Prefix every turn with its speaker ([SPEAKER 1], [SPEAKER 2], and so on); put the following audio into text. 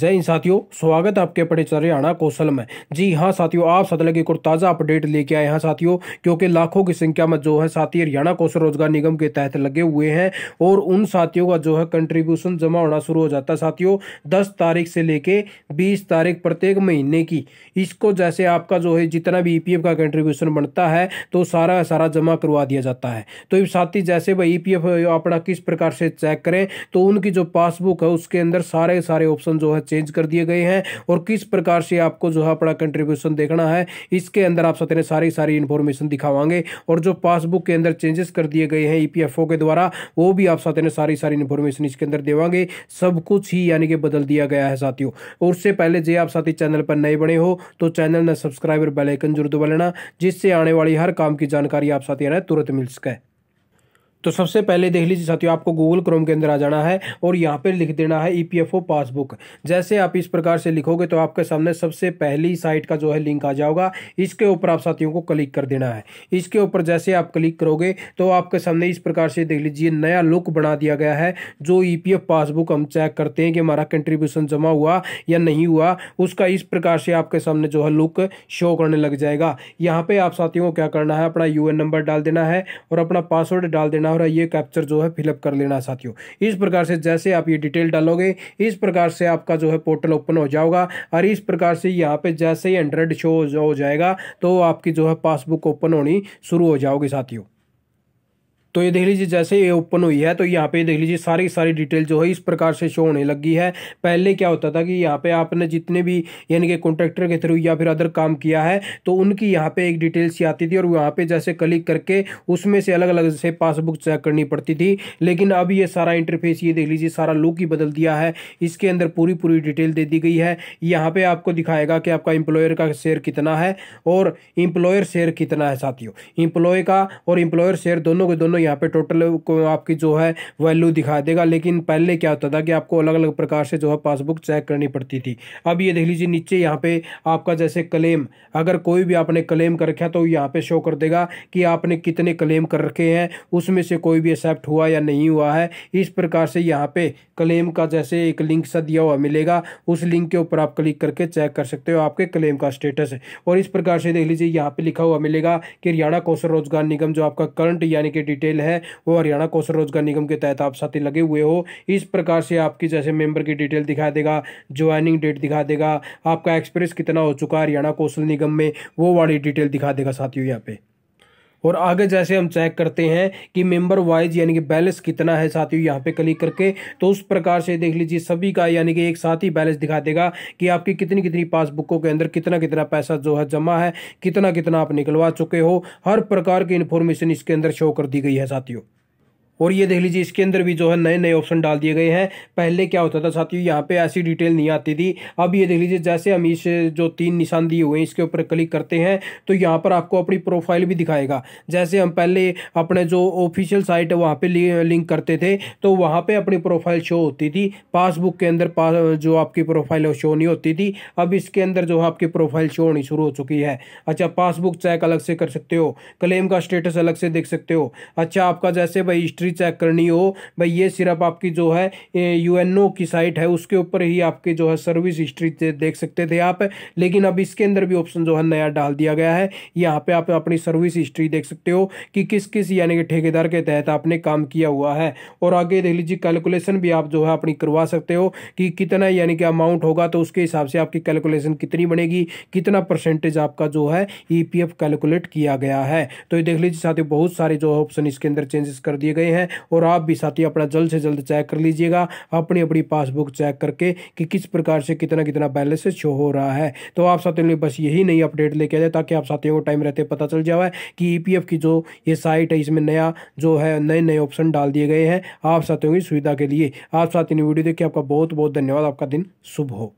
[SPEAKER 1] जय हिंद साथियों स्वागत है आपके अपने हरियाणा कौशल में जी हाँ साथियों आप सतलग की कुछ ताज़ा अपडेट लेके आए हैं साथियों क्योंकि लाखों की संख्या में जो है साथी हरियाणा कौशल रोजगार निगम के तहत लगे हुए हैं और उन साथियों का जो है कंट्रीब्यूशन जमा होना शुरू हो जाता है साथियों दस तारीख से लेके बीस तारीख प्रत्येक महीने की इसको जैसे आपका जो है जितना भी ई e का कंट्रीब्यूशन बनता है तो सारा सारा जमा करवा दिया जाता है तो साथी जैसे भाई ई e अपना किस प्रकार से चेक करें तो उनकी जो पासबुक है उसके अंदर सारे सारे ऑप्शन जो है चेंज कर दिए गए हैं और किस प्रकार से आपको जो है अपना कंट्रीब्यूशन देखना है इसके अंदर आप साथ सारी सारी इन्फॉर्मेशन दिखावाएंगे और जो पासबुक के अंदर चेंजेस कर दिए गए हैं ई e के द्वारा वो भी आप साथ सारी सारी इन्फॉर्मेशन इसके अंदर देवांगे सब कुछ ही यानी कि बदल दिया गया है साथियों और उससे पहले जे आप साथी चैनल पर नए बने हो तो चैनल ने सब्सक्राइब और बेलाइकन जरूर दबा लेना जिससे आने वाली हर काम की जानकारी आप साथी तुरंत मिल सके तो सबसे पहले देख लीजिए साथियों आपको गूगल क्रोम के अंदर आ जाना है और यहाँ पर लिख देना है ई e पासबुक जैसे आप इस प्रकार से लिखोगे तो आपके सामने सबसे पहली साइट का जो है लिंक आ जाओगा इसके ऊपर आप साथियों को क्लिक कर देना है इसके ऊपर जैसे आप क्लिक करोगे तो आपके सामने इस प्रकार से देख लीजिए नया लुक बना दिया गया है जो ई e पासबुक हम चेक करते हैं कि हमारा कंट्रीब्यूशन जमा हुआ या नहीं हुआ उसका इस प्रकार से आपके सामने जो है लुक शो करने लग जाएगा यहाँ पर आप साथियों को क्या करना है अपना यू नंबर डाल देना है और अपना पासवर्ड डाल देना हो ये कैप्चर जो है फिलअप कर लेना साथियों इस प्रकार से जैसे आप ये डिटेल डालोगे इस प्रकार से आपका जो है पोर्टल ओपन हो जाओगे और इस प्रकार से यहाँ पे जैसे ही हंड्रेड शो हो जाएगा तो आपकी जो है पासबुक ओपन होनी शुरू हो जाओगी साथियों तो ये देख लीजिए जैसे ये ओपन हुई है तो यहाँ पे देख लीजिए सारी सारी डिटेल जो है इस प्रकार से शो होने लगी है पहले क्या होता था कि यहाँ पे आपने जितने भी यानी कि कॉन्ट्रैक्टर के थ्रू या फिर अदर काम किया है तो उनकी यहाँ पे एक डिटेल्स आती थी और वहाँ पे जैसे क्लिक करके उसमें से अलग अलग से पासबुक चेक करनी पड़ती थी लेकिन अब ये सारा इंटरफेस ये देख लीजिए सारा लुक ही बदल दिया है इसके अंदर पूरी पूरी डिटेल दे दी गई है यहाँ पर आपको दिखाएगा कि आपका इंप्लॉयर का शेयर कितना है और इम्प्लॉयर शेयर कितना है साथियों इम्प्लॉय का और इम्प्लॉयर शेयर दोनों के दोनों यहाँ पे टोटल को आपकी जो है वैल्यू दिखा देगा लेकिन पहले क्या होता था कि आपको अलग अलग प्रकार से जो है पासबुक चेक करनी पड़ती थी अब ये देख लीजिए नीचे यहाँ पे आपका जैसे क्लेम अगर कोई भी आपने क्लेम कर रखा तो यहाँ पे शो कर देगा कि आपने कितने क्लेम कर रखे हैं उसमें से कोई भी एक्सेप्ट हुआ या नहीं हुआ है इस प्रकार से यहाँ पे क्लेम का जैसे एक लिंक सा दिया हुआ मिलेगा उस लिंक के ऊपर आप क्लिक करके चेक कर सकते हो आपके क्लेम का स्टेटस और इस प्रकार से देख लीजिए यहाँ पे लिखा हुआ मिलेगा कि हरियाणा कौशल रोजगार निगम जो आपका करंट यानी कि डिटेल शामिल है वो हरियाणा कौशल रोजगार निगम के तहत आप साथी लगे हुए हो इस प्रकार से आपकी जैसे मेंबर की डिटेल दिखा देगा ज्वाइनिंग डेट दिखा देगा आपका एक्सपीरियंस कितना हो चुका है हरियाणा कौशल निगम में वो वाली डिटेल दिखा देगा साथियों यहाँ पे और आगे जैसे हम चेक करते हैं कि मेंबर वाइज यानी कि बैलेंस कितना है साथियों यहाँ पे क्लिक करके तो उस प्रकार से देख लीजिए सभी का यानी कि एक साथ ही बैलेंस दिखा देगा कि आपकी कितनी कितनी पासबुकों के अंदर कितना कितना पैसा जो है जमा है कितना कितना आप निकलवा चुके हो हर प्रकार की इन्फॉर्मेशन इसके अंदर शो कर दी गई है साथियों और ये देख लीजिए इसके अंदर भी जो है नए नए ऑप्शन डाल दिए गए हैं पहले क्या होता था साथियों यहाँ पे ऐसी डिटेल नहीं आती थी अब ये देख लीजिए जैसे हम इस जो तीन निशान दिए हुए हैं इसके ऊपर क्लिक करते हैं तो यहाँ पर आपको अपनी प्रोफाइल भी दिखाएगा जैसे हम पहले अपने जो ऑफिशियल साइट है वहाँ पर लिंक करते थे तो वहाँ पर अपनी प्रोफाइल शो होती थी पासबुक के अंदर पास जो आपकी प्रोफाइल है शो नहीं होती थी अब इसके अंदर जो है आपकी प्रोफाइल शो होनी शुरू हो चुकी है अच्छा पासबुक चेक अलग से कर सकते हो क्लेम का स्टेटस अलग से देख सकते हो अच्छा आपका जैसे भाई हिस्ट्री चेक करनी हो भाई ये सिर्फ आपकी जो है यू की साइट है उसके ऊपर ही आपकी जो है सर्विस हिस्ट्री देख सकते थे आप लेकिन अब इसके अंदर भी ऑप्शन जो है नया डाल दिया गया है यहाँ पे आप अपनी सर्विस हिस्ट्री देख सकते हो कि किस किस यानी कि ठेकेदार के तहत आपने काम किया हुआ है और आगे देख लीजिए कैलकुलेशन भी आप जो है अपनी करवा सकते हो कि कितना यानी कि अमाउंट होगा तो उसके हिसाब से आपकी कैलकुलेशन कितनी बनेगी कितना परसेंटेज आपका जो है ई e कैलकुलेट किया गया है तो ये देख लीजिए साथ ही बहुत सारे जो ऑप्शन इसके अंदर चेंजेस कर दिए गए हैं हैं और आप भी साथी अपना जल्द से जल्द चेक कर लीजिएगा अपनी अपनी पासबुक चेक करके कि किस प्रकार से कितना कितना बैलेंस शो हो रहा है तो आप साथियों ने बस यही नई अपडेट लेके आ जाए ताकि आप साथियों को टाइम रहते पता चल जाए कि ई e की जो ये साइट है इसमें नया जो है नए नए ऑप्शन डाल दिए गए हैं आप साथियों की सुविधा के लिए आप साथियों ने वीडियो देखिए आपका बहुत बहुत धन्यवाद आपका दिन शुभ हो